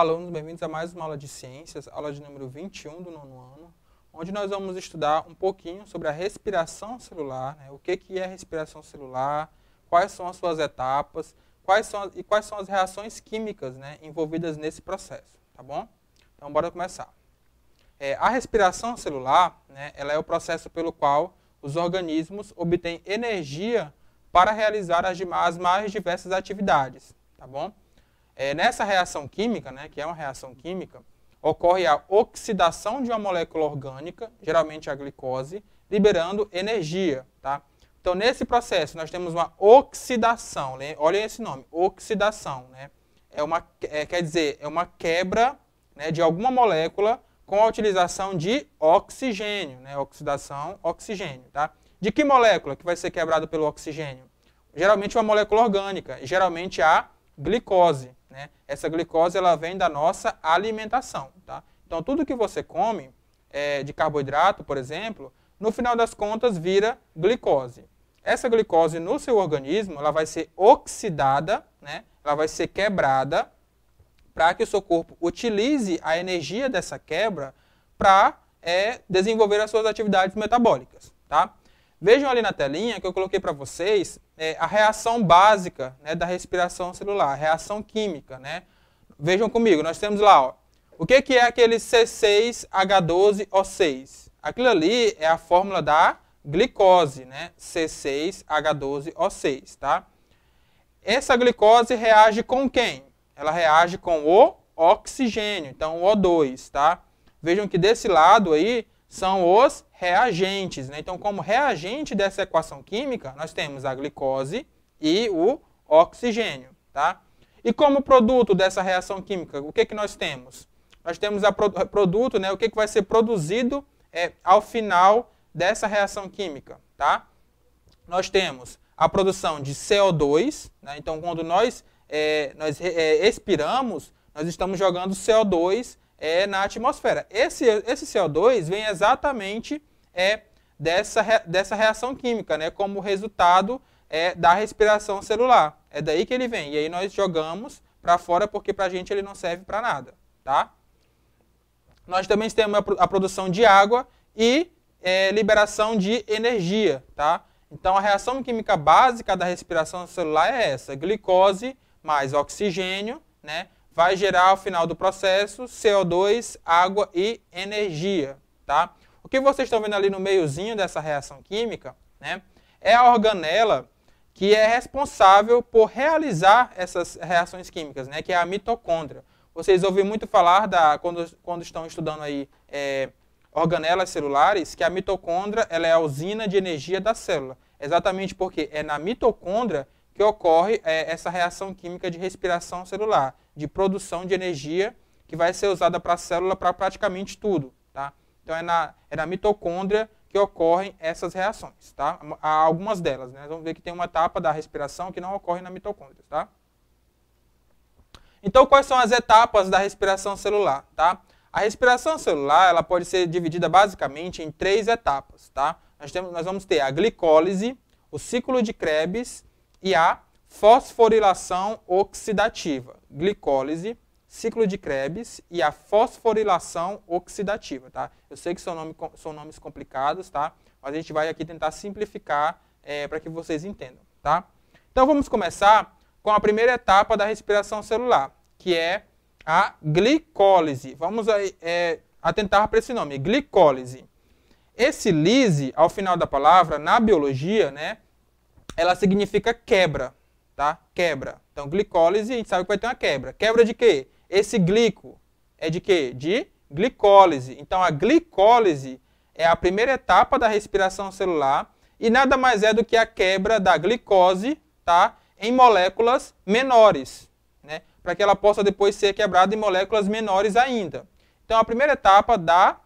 Olá, alunos, bem-vindos a mais uma aula de ciências, aula de número 21 do nono ano, onde nós vamos estudar um pouquinho sobre a respiração celular, né? o que, que é respiração celular, quais são as suas etapas quais são, e quais são as reações químicas né, envolvidas nesse processo, tá bom? Então, bora começar. É, a respiração celular, né, ela é o processo pelo qual os organismos obtêm energia para realizar as, as mais diversas atividades, tá bom? É, nessa reação química, né, que é uma reação química, ocorre a oxidação de uma molécula orgânica, geralmente a glicose, liberando energia. Tá? Então, nesse processo, nós temos uma oxidação. Né? Olhem esse nome, oxidação. Né? É uma, é, quer dizer, é uma quebra né, de alguma molécula com a utilização de oxigênio. Né? Oxidação, oxigênio. Tá? De que molécula que vai ser quebrada pelo oxigênio? Geralmente uma molécula orgânica, geralmente a glicose. Né? Essa glicose ela vem da nossa alimentação. Tá? Então, tudo que você come é, de carboidrato, por exemplo, no final das contas vira glicose. Essa glicose no seu organismo ela vai ser oxidada, né? ela vai ser quebrada para que o seu corpo utilize a energia dessa quebra para é, desenvolver as suas atividades metabólicas. Tá? Vejam ali na telinha que eu coloquei para vocês é, a reação básica né, da respiração celular, a reação química. Né? Vejam comigo, nós temos lá, ó, o que, que é aquele C6H12O6? Aquilo ali é a fórmula da glicose, né? C6H12O6, tá? Essa glicose reage com quem? Ela reage com o oxigênio, então o O2, tá? Vejam que desse lado aí são os reagentes. Né? Então, como reagente dessa equação química, nós temos a glicose e o oxigênio. Tá? E como produto dessa reação química, o que, que nós temos? Nós temos o pro, produto, né, o que, que vai ser produzido é, ao final dessa reação química. Tá? Nós temos a produção de CO2, né? então quando nós, é, nós é, expiramos, nós estamos jogando CO2 é, na atmosfera. Esse, esse CO2 vem exatamente é, dessa, dessa reação química, né, como resultado é, da respiração celular. É daí que ele vem. E aí nós jogamos para fora porque para a gente ele não serve para nada. Tá? Nós também temos a, produção de água e é, liberação de energia. Tá? Então a reação química básica da respiração celular é essa: glicose mais oxigênio, né? vai gerar ao final do processo CO2, água e energia, tá? O que vocês estão vendo ali no meiozinho dessa reação química, né, é a organela que é responsável por realizar essas reações químicas, né, que é a mitocôndria. Vocês ouvem muito falar, da, quando, quando estão estudando aí é, organelas celulares, que a mitocôndria ela é a usina de energia da célula. Exatamente porque é na mitocôndria que ocorre é, essa reação química de respiração celular, de produção de energia que vai ser usada para a célula para praticamente tudo. Tá? Então é na, é na mitocôndria que ocorrem essas reações. Tá? Há algumas delas. Né? Vamos ver que tem uma etapa da respiração que não ocorre na mitocôndria. Tá? Então quais são as etapas da respiração celular? Tá? A respiração celular ela pode ser dividida basicamente em três etapas. Tá? Nós, temos, nós vamos ter a glicólise, o ciclo de Krebs e a fosforilação oxidativa, glicólise, ciclo de Krebs e a fosforilação oxidativa, tá? Eu sei que são, nome, são nomes complicados, tá? Mas a gente vai aqui tentar simplificar é, para que vocês entendam, tá? Então vamos começar com a primeira etapa da respiração celular, que é a glicólise. Vamos é, atentar para esse nome, glicólise. Esse lise, ao final da palavra, na biologia, né, ela significa quebra, tá? Quebra. Então, glicólise, a gente sabe que vai ter uma quebra. Quebra de quê? Esse glico é de quê? De glicólise. Então, a glicólise é a primeira etapa da respiração celular e nada mais é do que a quebra da glicose, tá? Em moléculas menores, né? Para que ela possa depois ser quebrada em moléculas menores ainda. Então, a primeira etapa da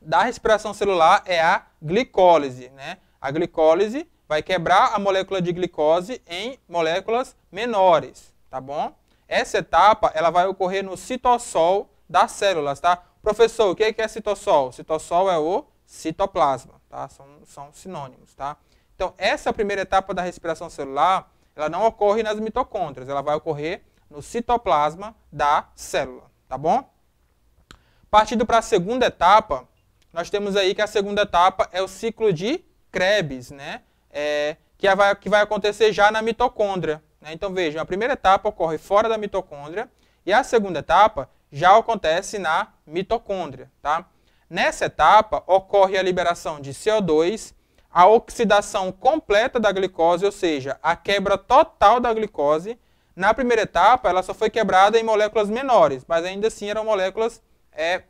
da respiração celular é a glicólise, né? A glicólise vai quebrar a molécula de glicose em moléculas menores, tá bom? Essa etapa ela vai ocorrer no citossol das células, tá? Professor, o que é, que é citossol? Citossol é o citoplasma, tá? São, são sinônimos, tá? Então, essa primeira etapa da respiração celular, ela não ocorre nas mitocôndrias, ela vai ocorrer no citoplasma da célula, tá bom? Partindo para a segunda etapa, nós temos aí que a segunda etapa é o ciclo de Krebs, né? é, que, vai, que vai acontecer já na mitocôndria. Né? Então vejam, a primeira etapa ocorre fora da mitocôndria e a segunda etapa já acontece na mitocôndria. Tá? Nessa etapa ocorre a liberação de CO2, a oxidação completa da glicose, ou seja, a quebra total da glicose. Na primeira etapa, ela só foi quebrada em moléculas menores, mas ainda assim eram moléculas é,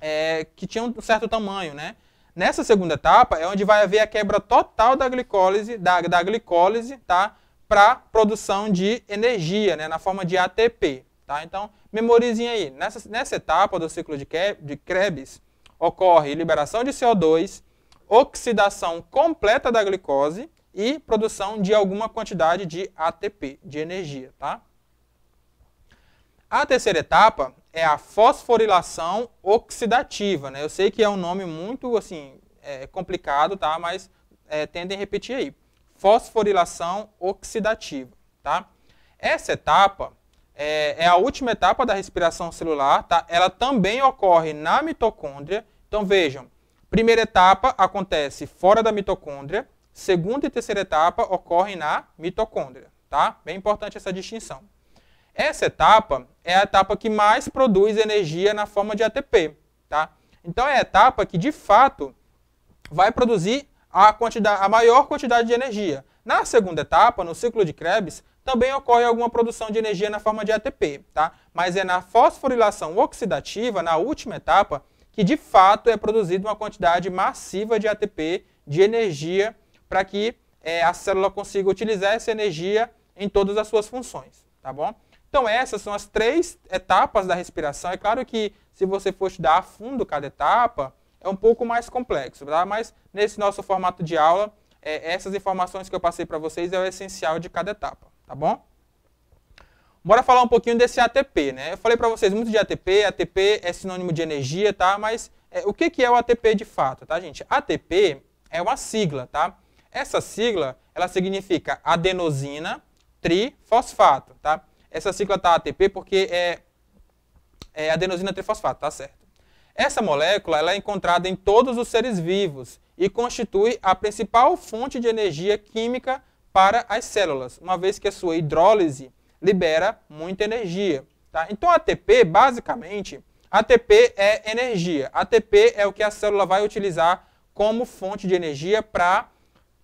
é, que tinham um certo tamanho, né? Nessa segunda etapa é onde vai haver a quebra total da glicólise, da, da glicólise, tá? Para produção de energia, né? Na forma de ATP, tá? Então, memorizem aí. Nessa, nessa etapa do ciclo de, de Krebs, ocorre liberação de CO2, oxidação completa da glicose e produção de alguma quantidade de ATP, de energia, tá? A terceira etapa é a fosforilação oxidativa, né? Eu sei que é um nome muito, assim, é, complicado, tá? Mas é, tendem a repetir aí. Fosforilação oxidativa, tá? Essa etapa é, é, a última etapa da respiração celular, tá? Ela também ocorre na mitocôndria. Então, vejam, primeira etapa acontece fora da mitocôndria, segunda e terceira etapa ocorrem na mitocôndria, tá? Bem importante essa distinção. Essa etapa é a etapa que mais produz energia na forma de ATP. Tá? Então é a etapa que, de fato, vai produzir a, quantidade, a maior quantidade de energia. Na segunda etapa, no ciclo de Krebs, também ocorre alguma produção de energia na forma de ATP, tá? mas é na fosforilação oxidativa, na última etapa, que de fato é produzida uma quantidade massiva de ATP, de energia, para que é, a célula consiga utilizar essa energia em todas as suas funções, tá bom? Então, essas são as três etapas da respiração. É claro que, se você for estudar a fundo cada etapa, é um pouco mais complexo, tá? mas nesse nosso formato de aula, é, essas informações que eu passei para vocês é o essencial de cada etapa, tá bom? Bora falar um pouquinho desse ATP, né? Eu falei para vocês muito de ATP, ATP é sinônimo de energia, tá? Mas é, o que, que é o ATP de fato, tá, gente? ATP é uma sigla, tá? Essa sigla, ela significa adenosina trifosfato, tá? Essa sigla está ATP porque é, é adenosina trifosfato, tá certo. Essa molécula ela é encontrada em todos os seres vivos e constitui a principal fonte de energia química para as células, uma vez que a sua hidrólise libera muita energia. Tá? Então, ATP, basicamente, ATP é energia. ATP é o que a célula vai utilizar como fonte de energia para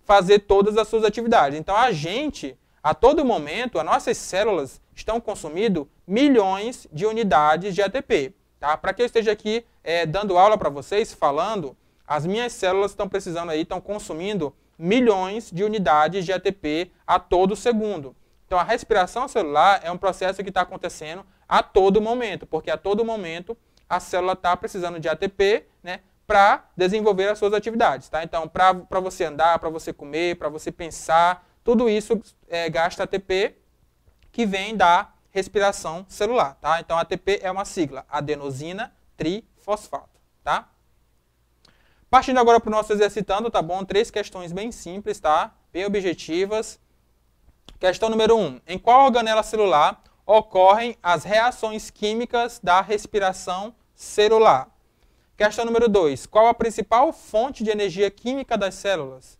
fazer todas as suas atividades. Então, a gente, a todo momento, as nossas células, estão consumindo milhões de unidades de ATP. Tá? Para que eu esteja aqui é, dando aula para vocês, falando, as minhas células estão precisando aí, estão consumindo milhões de unidades de ATP a todo segundo. Então a respiração celular é um processo que está acontecendo a todo momento, porque a todo momento a célula está precisando de ATP né, para desenvolver as suas atividades. Tá? Então, para você andar, para você comer, para você pensar, tudo isso é, gasta ATP que vem da respiração celular, tá? Então, ATP é uma sigla, adenosina trifosfato, tá? Partindo agora para o nosso exercitando, tá bom? Três questões bem simples, tá? Bem objetivas. Questão número 1. Um, em qual organela celular ocorrem as reações químicas da respiração celular? Questão número 2. Qual a principal fonte de energia química das células?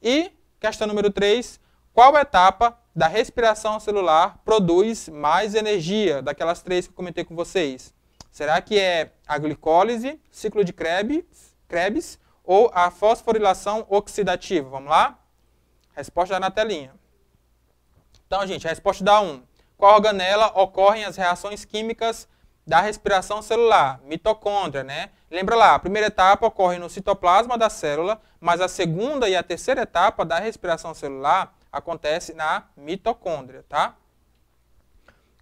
E, questão número 3. Qual etapa da respiração celular produz mais energia, daquelas três que eu comentei com vocês? Será que é a glicólise, ciclo de Krebs, Krebs ou a fosforilação oxidativa? Vamos lá? Resposta na telinha. Então, gente, a resposta da 1. Qual organela ocorrem as reações químicas da respiração celular? Mitocôndria, né? Lembra lá, a primeira etapa ocorre no citoplasma da célula, mas a segunda e a terceira etapa da respiração celular acontece na mitocôndria, tá?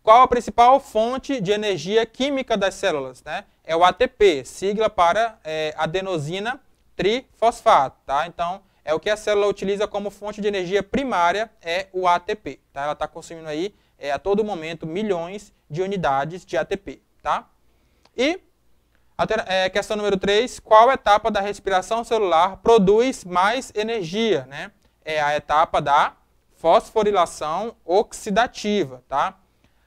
Qual a principal fonte de energia química das células? Né? É o ATP, sigla para é, adenosina trifosfato, tá? Então, é o que a célula utiliza como fonte de energia primária, é o ATP, tá? Ela está consumindo aí, é, a todo momento, milhões de unidades de ATP, tá? E é, questão número 3, qual etapa da respiração celular produz mais energia? Né? É a etapa da fosforilação oxidativa, tá?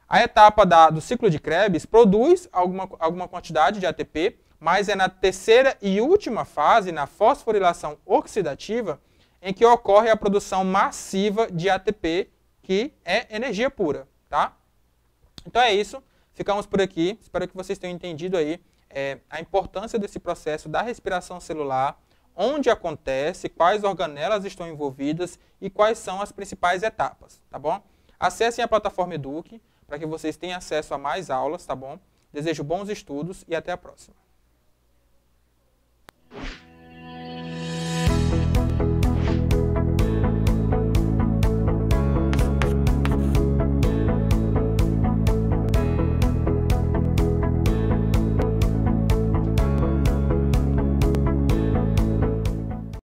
A etapa da, do ciclo de Krebs produz alguma, alguma quantidade de ATP, mas é na terceira e última fase, na fosforilação oxidativa, em que ocorre a produção massiva de ATP, que é energia pura, tá? Então é isso, ficamos por aqui. Espero que vocês tenham entendido aí é, a importância desse processo da respiração celular, onde acontece, quais organelas estão envolvidas e quais são as principais etapas, tá bom? Acessem a plataforma Eduque para que vocês tenham acesso a mais aulas, tá bom? Desejo bons estudos e até a próxima.